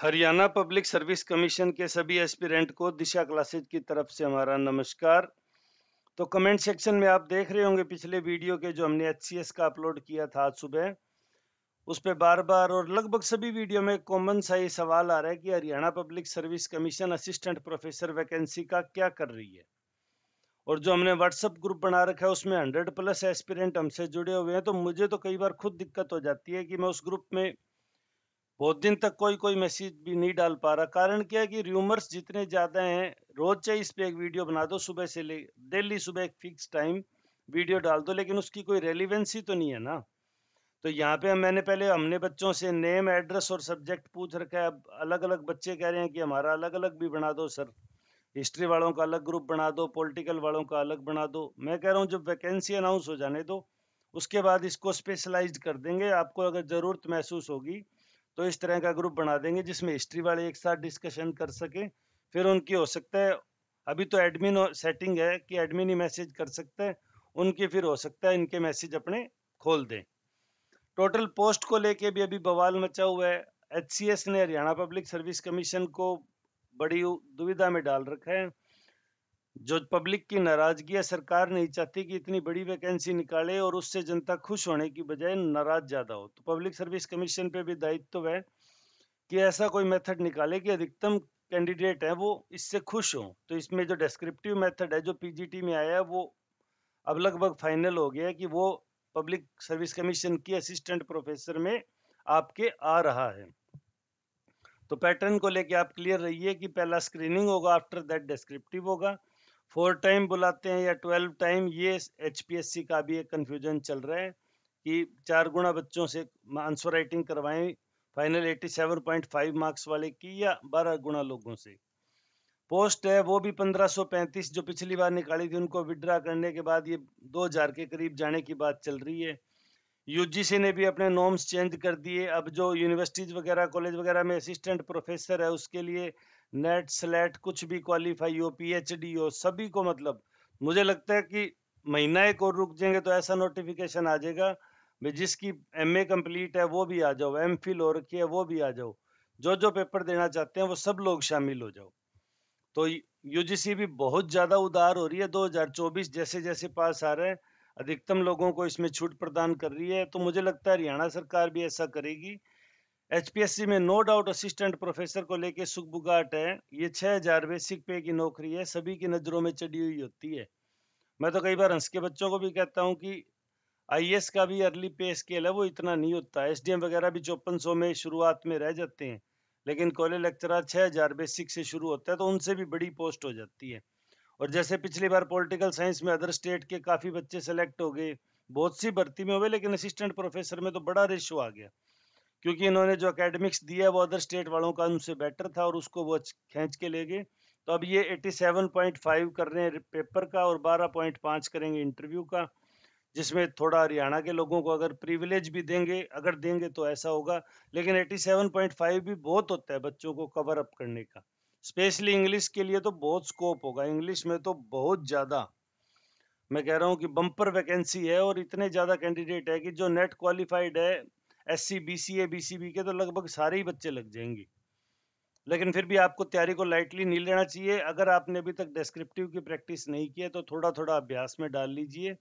Haryana public service commission के सभी aspirant को दिशा क्लासेज की तरफ से हमारा नमस्कार तो कमेंट सेक्शन में आप देख रहे होंगे पिछले वीडियो के जो हमने एच का अपलोड किया था आज सुबह उस पर बार बार और लगभग सभी वीडियो में कॉमन सा ये सवाल आ रहा है कि Haryana public service commission assistant professor vacancy का क्या कर रही है और जो हमने व्हाट्सअप ग्रुप बना रखा है उसमें हंड्रेड प्लस एस्पिरेंट हमसे जुड़े हुए हैं तो मुझे तो कई बार खुद दिक्कत हो जाती है कि मैं उस ग्रुप में बहुत दिन तक कोई कोई मैसेज भी नहीं डाल पा रहा कारण क्या है कि र्यूमर्स जितने ज़्यादा हैं रोज चाहे इस पर एक वीडियो बना दो सुबह से ले डेली सुबह एक फिक्स टाइम वीडियो डाल दो लेकिन उसकी कोई रेलिवेंसी तो नहीं है ना तो यहाँ पे मैंने पहले हमने बच्चों से नेम एड्रेस और सब्जेक्ट पूछ रखा है अब अलग अलग बच्चे कह रहे हैं कि हमारा अलग अलग भी बना दो सर हिस्ट्री वालों का अलग ग्रुप बना दो पॉलिटिकल वालों का अलग बना दो मैं कह रहा हूँ जब वैकेंसी अनाउंस हो जाने दो उसके बाद इसको स्पेशलाइज्ड कर देंगे आपको अगर ज़रूरत महसूस होगी तो इस तरह का ग्रुप बना देंगे जिसमें हिस्ट्री वाले एक साथ डिस्कशन कर सकें फिर उनकी हो सकता है अभी तो एडमिन सेटिंग है कि एडमिन ही मैसेज कर सकते हैं उनके फिर हो सकता है इनके मैसेज अपने खोल दें टोटल पोस्ट को लेके भी अभी बवाल मचा हुआ है एच ने हरियाणा पब्लिक सर्विस कमीशन को बड़ी दुविधा में डाल रखा है जो पब्लिक की नाराजगी है सरकार नहीं चाहती कि इतनी बड़ी वैकेंसी निकाले और उससे जनता खुश होने की बजाय नाराज ज़्यादा हो तो पब्लिक सर्विस कमीशन पे भी दायित्व तो है कि ऐसा कोई मेथड निकाले कि अधिकतम कैंडिडेट है वो इससे खुश हों तो इसमें जो डिस्क्रिप्टिव मेथड है जो पीजीटी में आया है वो अब लगभग फाइनल हो गया है कि वो पब्लिक सर्विस कमीशन की असिस्टेंट प्रोफेसर में आपके आ रहा है तो पैटर्न को लेके आप क्लियर रहिए कि पहला स्क्रीनिंग होगा आफ्टर दैट डिस्क्रिप्टिव होगा फोर टाइम बुलाते हैं या ट्वेल्व टाइम ये एच का भी एक कन्फ्यूजन चल रहा है कि चार गुणा बच्चों से आंसर राइटिंग करवाएं फाइनल 87.5 मार्क्स वाले की या बारह गुणा लोगों से पोस्ट है वो भी 1535 जो पिछली बार निकाली थी उनको विड्रा करने के बाद ये 2000 के करीब जाने की बात चल रही है यूजीसी ने भी अपने नॉर्म्स चेंज कर दिए अब जो यूनिवर्सिटीज वगैरह कॉलेज वगैरह में असिस्टेंट प्रोफेसर है उसके लिए नेट स्लेट कुछ भी क्वालिफाई हो पीएचडी हो सभी को मतलब मुझे लगता है कि महीना एक और रुक जाएंगे तो ऐसा नोटिफिकेशन आ जाएगा भाई जिसकी एम ए कम्प्लीट है वो भी आ जाओ एम फिल हो रखी है वो भी आ जाओ जो जो पेपर देना चाहते हैं वो सब लोग शामिल हो जाओ तो यूजीसी भी बहुत ज़्यादा उदार हो रही है 2024 जैसे जैसे पास आ रहे हैं अधिकतम लोगों को इसमें छूट प्रदान कर रही है तो मुझे लगता है हरियाणा सरकार भी ऐसा करेगी एचपीएससी में नो डाउट असिस्टेंट प्रोफेसर को लेके सुखबुगाट है ये छः हजार बेसिक पे की नौकरी है सभी की नज़रों में चढ़ी हुई होती है मैं तो कई बार हंस के बच्चों को भी कहता हूँ कि आई का भी अर्ली पे स्केल है वो इतना नहीं होता एसडीएम वगैरह भी चौपन सौ में शुरुआत में रह जाते हैं लेकिन कॉलेज लेक्चरर छः हजार बेसिक से शुरू होता है तो उनसे भी बड़ी पोस्ट हो जाती है और जैसे पिछली बार पॉलिटिकल साइंस में अदर स्टेट के काफ़ी बच्चे सेलेक्ट हो गए बहुत सी भर्ती में हो गए लेकिन असिस्टेंट प्रोफेसर में तो बड़ा रेशो आ गया क्योंकि इन्होंने जो अकेडमिक्स दिया वो अदर स्टेट वालों का उनसे बेटर था और उसको वो खींच के ले गए तो अब ये 87.5 कर रहे हैं पेपर का और 12.5 करेंगे इंटरव्यू का जिसमें थोड़ा हरियाणा के लोगों को अगर प्रिविलेज भी देंगे अगर देंगे तो ऐसा होगा लेकिन 87.5 भी बहुत होता है बच्चों को कवर अप करने का स्पेशली इंग्लिश के लिए तो बहुत स्कोप होगा इंग्लिश में तो बहुत ज़्यादा मैं कह रहा हूँ कि बम्पर वैकेंसी है और इतने ज़्यादा कैंडिडेट है कि जो नेट क्वालिफाइड है S C B C A B C B के तो लगभग सारे ही बच्चे लग जाएंगे लेकिन फिर भी आपको तैयारी को लाइटली नहीं लेना चाहिए अगर आपने अभी तक डिस्क्रिप्टिव की प्रैक्टिस नहीं की है तो थोड़ा थोड़ा अभ्यास में डाल लीजिए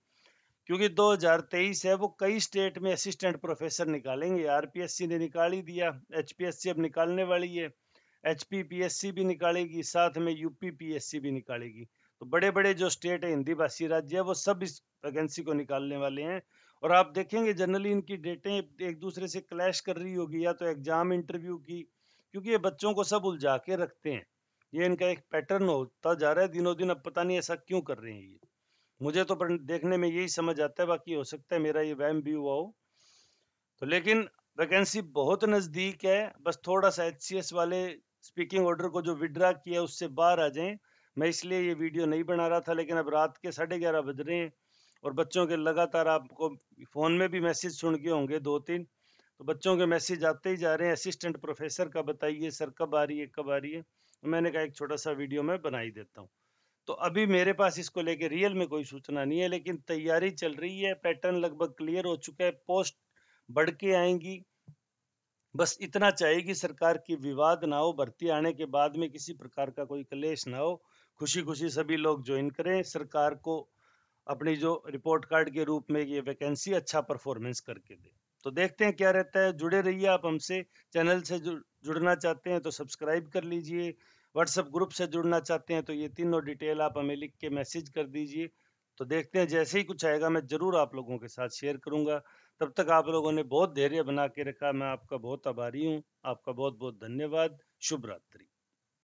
क्योंकि 2023 है वो कई स्टेट में असिस्टेंट प्रोफेसर निकालेंगे आरपीएससी ने निकाल ही दिया एचपीएससी अब निकालने वाली है एच पी भी निकालेगी साथ में यूपी पी भी निकालेगी तो बड़े बड़े जो स्टेट है हिंदी भाषी राज्य है वो सब इस वैकेंसी को निकालने वाले हैं और आप देखेंगे जनरली इनकी डेटें एक दूसरे से क्लैश कर रही होगी या तो एग्जाम इंटरव्यू की क्योंकि ये बच्चों को सब उलझा के रखते हैं ये इनका एक पैटर्न होता जा रहा है दिनों दिन अब पता नहीं ऐसा क्यों कर रहे हैं ये मुझे तो देखने में यही समझ आता है बाकी हो सकता है मेरा ये वहम भी हुआ हो तो लेकिन वैकेंसी बहुत नज़दीक है बस थोड़ा सा एच वाले स्पीकिंग ऑर्डर को जो विड्रा किया उससे बाहर आ जाएं मैं इसलिए ये वीडियो नहीं बना रहा था लेकिन अब रात के साढ़े ग्यारह बज रहे हैं और बच्चों के लगातार आपको फ़ोन में भी मैसेज सुन के होंगे दो तीन तो बच्चों के मैसेज आते ही जा रहे हैं असिस्टेंट प्रोफेसर का बताइए सर कब आ रही है कब आ रही है तो मैंने कहा एक छोटा सा वीडियो मैं बना ही देता हूँ तो अभी मेरे पास इसको लेके रियल में कोई सूचना नहीं है लेकिन तैयारी चल रही है पैटर्न लगभग क्लियर हो चुका है पोस्ट बढ़ के आएंगी बस इतना चाहिए कि सरकार की विवाद ना हो भर्ती आने के बाद में किसी प्रकार का कोई कलेश ना हो खुशी खुशी सभी लोग ज्वाइन करें सरकार को अपनी जो रिपोर्ट कार्ड के रूप में ये वैकेंसी अच्छा परफॉर्मेंस करके दे तो देखते हैं क्या रहता है जुड़े रहिए आप हमसे चैनल से जुड़ना चाहते हैं तो सब्सक्राइब कर लीजिए व्हाट्सएप ग्रुप से जुड़ना चाहते हैं तो ये तीनों डिटेल आप हमें लिख के मैसेज कर दीजिए तो देखते हैं जैसे ही कुछ आएगा मैं ज़रूर आप लोगों के साथ शेयर करूंगा तब तक आप लोगों ने बहुत धैर्य बना के रखा मैं आपका बहुत आभारी हूँ आपका बहुत बहुत धन्यवाद शुभ रात्रि